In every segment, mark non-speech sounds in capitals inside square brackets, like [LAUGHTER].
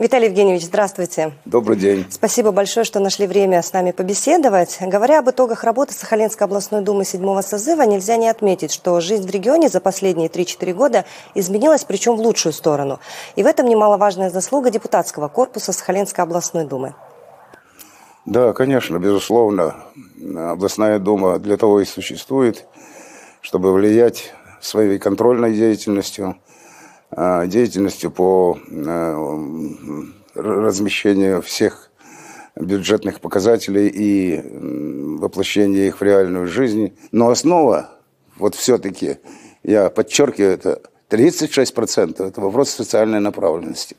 Виталий Евгеньевич, здравствуйте. Добрый день. Спасибо большое, что нашли время с нами побеседовать. Говоря об итогах работы Сахалинской областной думы седьмого созыва, нельзя не отметить, что жизнь в регионе за последние 3-4 года изменилась, причем в лучшую сторону. И в этом немаловажная заслуга депутатского корпуса Сахалинской областной думы. Да, конечно, безусловно. Областная дума для того и существует, чтобы влиять своей контрольной деятельностью – Э, деятельностью по э, размещению всех бюджетных показателей и воплощению их в реальную жизнь. Но основа, вот все-таки, я подчеркиваю это, 36% – это вопрос социальной направленности.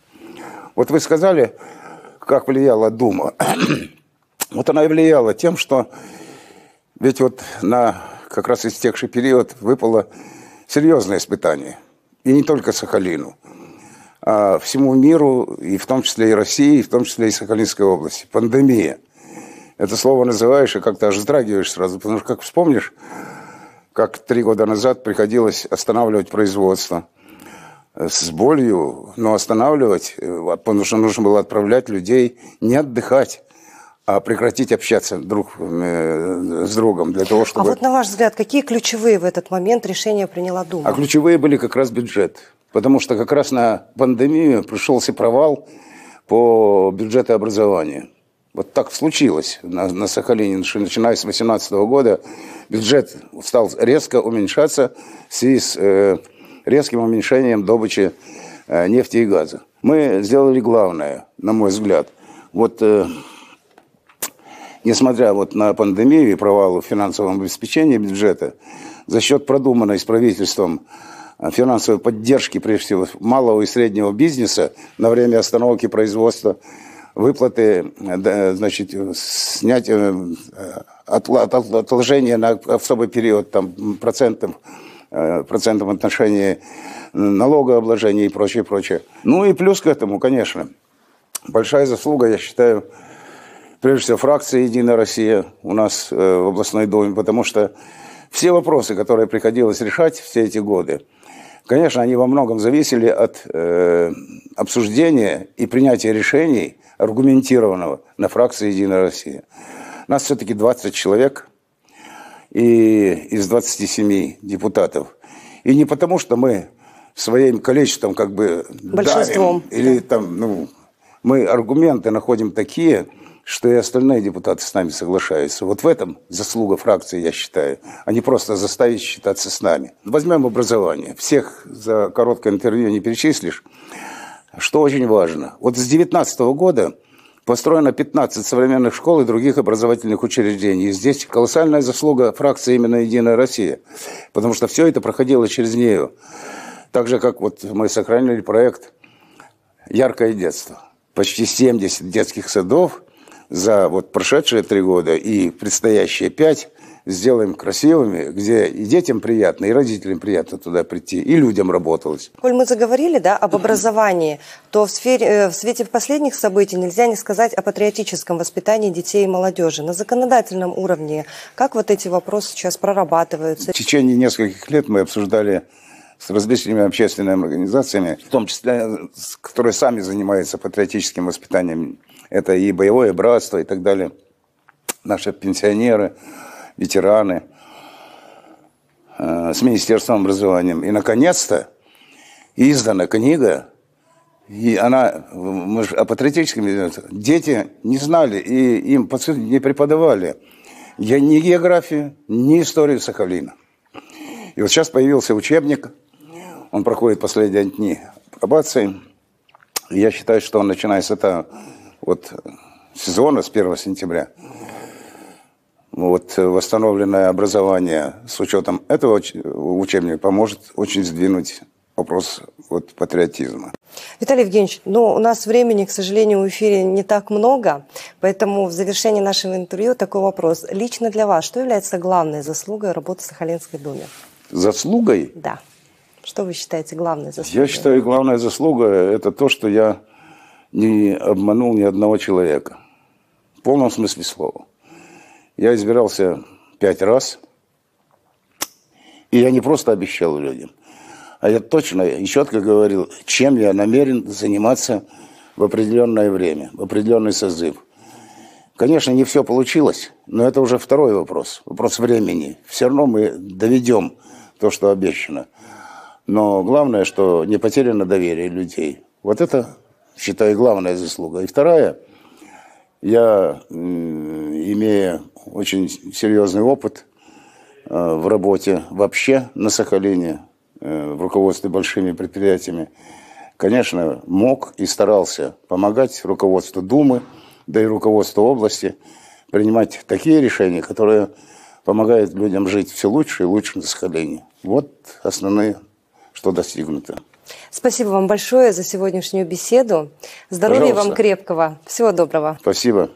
Вот вы сказали, как влияла Дума. [CLEARS THROAT] вот она и влияла тем, что ведь вот на как раз истекший период выпало серьезное испытание – и не только Сахалину, а всему миру, и в том числе и России, и в том числе и Сахалинской области. Пандемия. Это слово называешь и как-то аж вздрагиваешь сразу, потому что как вспомнишь, как три года назад приходилось останавливать производство э, с болью, но останавливать, э, потому что нужно было отправлять людей не отдыхать, а прекратить общаться друг э, с другом для того, а чтобы... А вот на ваш взгляд, какие ключевые в этот момент решения приняла Дума? А ключевые были как раз бюджет. Потому что как раз на пандемию пришелся провал по бюджету образования. Вот так случилось на, на Сахалине, начиная с 2018 года. Бюджет стал резко уменьшаться в связи с э, резким уменьшением добычи э, нефти и газа. Мы сделали главное, на мой взгляд. Вот э, несмотря вот на пандемию и провал в финансовом обеспечении бюджета, за счет продуманной с правительством э, финансовой поддержки, прежде всего, малого и среднего бизнеса на время остановки производства, выплаты, э, значит, э, снять отложение на особый период там, процентов, процентом отношения налогообложения и прочее, прочее. Ну и плюс к этому, конечно, большая заслуга, я считаю, прежде всего, фракция «Единая Россия» у нас э, в областной доме, потому что все вопросы, которые приходилось решать все эти годы, конечно, они во многом зависели от э, обсуждения и принятия решений аргументированного на фракции «Единая Россия». Нас все-таки 20 человек и из 27 депутатов. И не потому, что мы своим количеством как бы Большинством. давим, или там, ну, мы аргументы находим такие – что и остальные депутаты с нами соглашаются. Вот в этом заслуга фракции, я считаю, а не просто заставить считаться с нами. Возьмем образование. Всех за короткое интервью не перечислишь. Что очень важно. Вот с 2019 года построено 15 современных школ и других образовательных учреждений. И здесь колоссальная заслуга фракции именно «Единая Россия», потому что все это проходило через нее. Так же, как вот мы сохранили проект «Яркое детство». Почти 70 детских садов – за вот прошедшие три года и предстоящие пять сделаем красивыми, где и детям приятно, и родителям приятно туда прийти, и людям работалось. Коль мы заговорили да, об образовании, то в, сфере, э, в свете последних событий нельзя не сказать о патриотическом воспитании детей и молодежи. На законодательном уровне как вот эти вопросы сейчас прорабатываются? В течение нескольких лет мы обсуждали с различными общественными организациями, в том числе, которые сами занимаются патриотическим воспитанием. Это и боевое братство и так далее. Наши пенсионеры, ветераны э, с Министерством образования. И, наконец-то, издана книга, и она, мы же о патриотическом, дети не знали, и им, не преподавали я ни географию, ни историю Сахалина. И вот сейчас появился учебник он проходит последние дни пробации. Я считаю, что он, начиная с этого вот, сезона, с 1 сентября, вот восстановленное образование с учетом этого учебника поможет очень сдвинуть вопрос вот, патриотизма. Виталий Евгеньевич, ну, у нас времени, к сожалению, в эфире не так много, поэтому в завершении нашего интервью такой вопрос. Лично для вас, что является главной заслугой работы в Сахалинской думе? Заслугой? Да. Что вы считаете главной заслугой? Я считаю, главная заслуга – это то, что я не обманул ни одного человека. В полном смысле слова. Я избирался пять раз, и я не просто обещал людям, а я точно и четко говорил, чем я намерен заниматься в определенное время, в определенный созыв. Конечно, не все получилось, но это уже второй вопрос, вопрос времени. Все равно мы доведем то, что обещано. Но главное, что не потеряно доверие людей. Вот это, считаю, главная заслуга. И вторая, я, имея очень серьезный опыт э, в работе вообще на Сахалине, э, в руководстве большими предприятиями, конечно, мог и старался помогать руководству Думы, да и руководству области принимать такие решения, которые помогают людям жить все лучше и лучше на Сахалине. Вот основные что достигнуто. Спасибо вам большое за сегодняшнюю беседу. Здоровья Пожалуйста. вам крепкого. Всего доброго. Спасибо.